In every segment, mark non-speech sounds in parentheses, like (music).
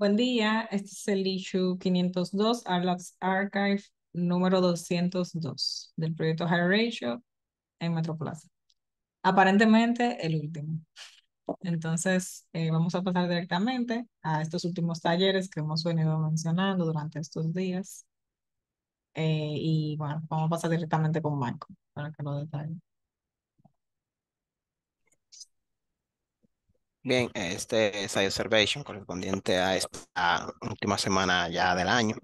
Buen día, este es el issue 502, Arlax Archive número 202 del proyecto High Ratio en Metroplaza. Aparentemente el último. Entonces, eh, vamos a pasar directamente a estos últimos talleres que hemos venido mencionando durante estos días. Eh, y bueno, vamos a pasar directamente con Marco para que lo detalle. Bien, este es observation correspondiente a esta última semana ya del año.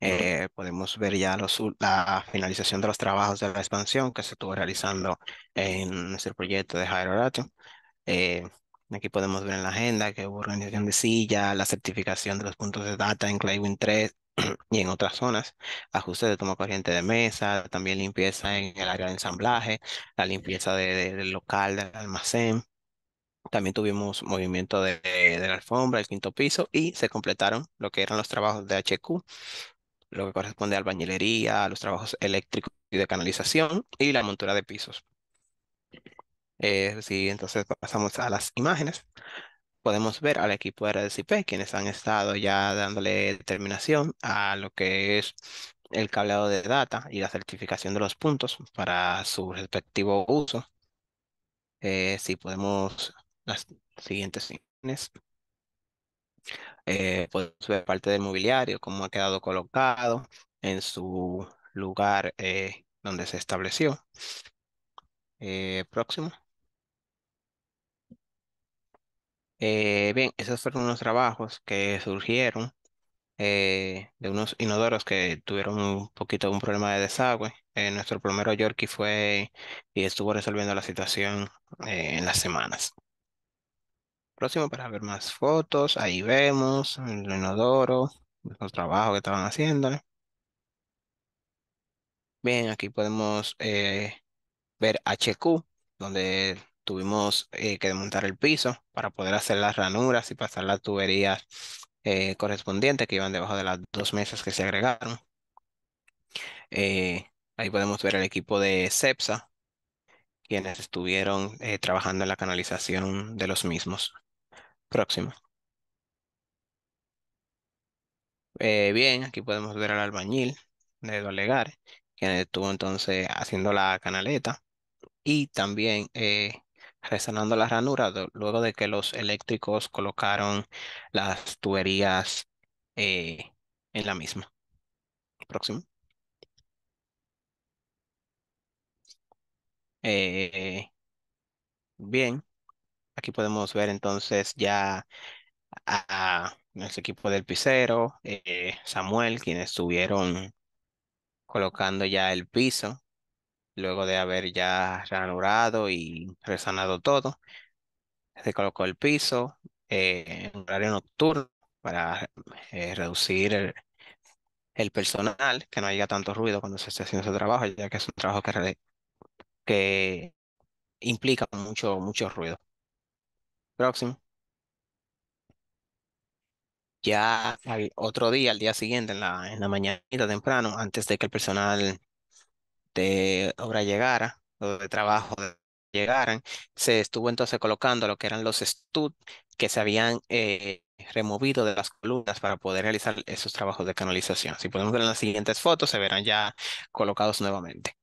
Eh, podemos ver ya la finalización de los trabajos de la expansión que se estuvo realizando en nuestro proyecto de Hydrorato. Eh, aquí podemos ver en la agenda que hubo organización de silla, la certificación de los puntos de data en Claywin 3 (clears throat) y en otras zonas, ajuste de toma corriente de mesa, también limpieza en el área de ensamblaje, la limpieza del local, del almacén, también tuvimos movimiento de, la alfombra, el quinto piso, y se completaron lo que eran los trabajos de HQ, lo que corresponde a albañilería, a los trabajos eléctricos y de canalización, y la montura de pisos. Eh, sí, entonces pasamos a las imágenes. Podemos ver al equipo de RDCP, quienes han estado ya dándole determinación a lo que es el cableado de data y la certificación de los puntos para su respectivo uso. Eh, si podemos las siguientes imágenes. Eh, ver pues, parte del mobiliario, cómo ha quedado colocado en su lugar eh, donde se estableció. Eh, próximo. Eh, bien, esos fueron unos trabajos que surgieron de unos inodoros que tuvieron un poquito un problema de desagüe. nuestro primero Yorkie fue y estuvo resolviendo la situación en las semanas próximo para ver más fotos. Ahí vemos el inodoro, los trabajos que estaban haciendo. Bien, aquí podemos eh, ver HQ, donde tuvimos eh, que desmontar el piso para poder hacer las ranuras y pasar las tuberías eh, correspondientes que iban debajo de las dos mesas que se agregaron. ahí podemos ver el equipo de CEPSA, quienes estuvieron trabajando en la canalización de los mismos. Próximo. Eh, bien, aquí podemos ver al albañil de Dolegar, quien estuvo entonces haciendo la canaleta y también eh, resanando la ranura luego de que los eléctricos colocaron las tuberías eh, en la misma. Próximo. Eh, bien, Aquí podemos ver entonces ya a, nuestro equipo del Picero, eh, Samuel, quienes estuvieron colocando ya el piso, luego de haber ya reanudado y resanado todo. Se colocó el piso en eh, en horario nocturno para eh, reducir el, personal, que no haya tanto ruido cuando se esté haciendo ese trabajo, ya que es un trabajo que, que implica mucho, mucho ruido. Próximo. Ya otro día, al día siguiente, en la, en la temprano, antes de que el personal de obra llegara, o de trabajo llegaran, se estuvo entonces colocando lo que eran los stud que se habían eh, removido de las columnas para poder realizar esos trabajos de canalización. Si podemos ver en las siguientes fotos, se verán ya colocados nuevamente.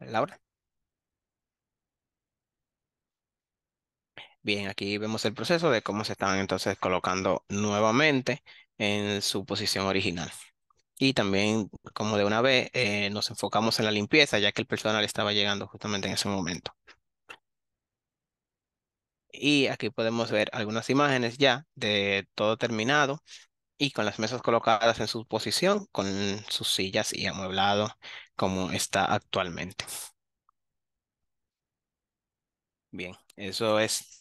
Laura. Bien, aquí vemos el proceso de cómo se están entonces colocando nuevamente en su posición original. Y también, como de una vez, eh, nos enfocamos en la limpieza, ya que el personal estaba llegando justamente en ese momento. Y aquí podemos ver algunas imágenes ya de todo terminado y con las mesas colocadas en su posición, con sus sillas y amueblado como está actualmente. Bien, eso es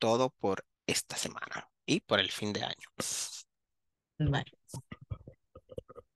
todo por esta semana y por el fin de año.